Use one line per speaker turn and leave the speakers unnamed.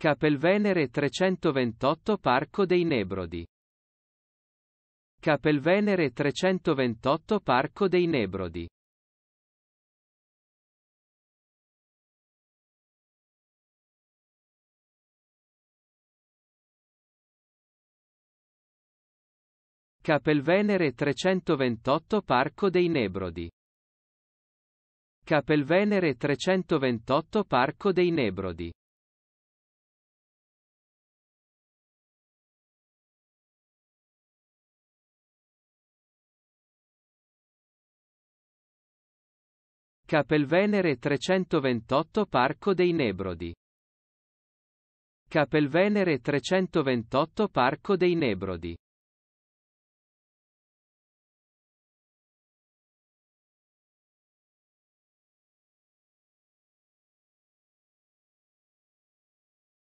Capelvenere 328 Parco dei Nebrodi. Capelvenere 328 Parco dei Nebrodi. Capelvenere 328 Parco dei Nebrodi. Capelvenere 328 Parco dei Nebrodi. Capelvenere 328 Parco dei Nebrodi. Capelvenere 328 Parco dei Nebrodi.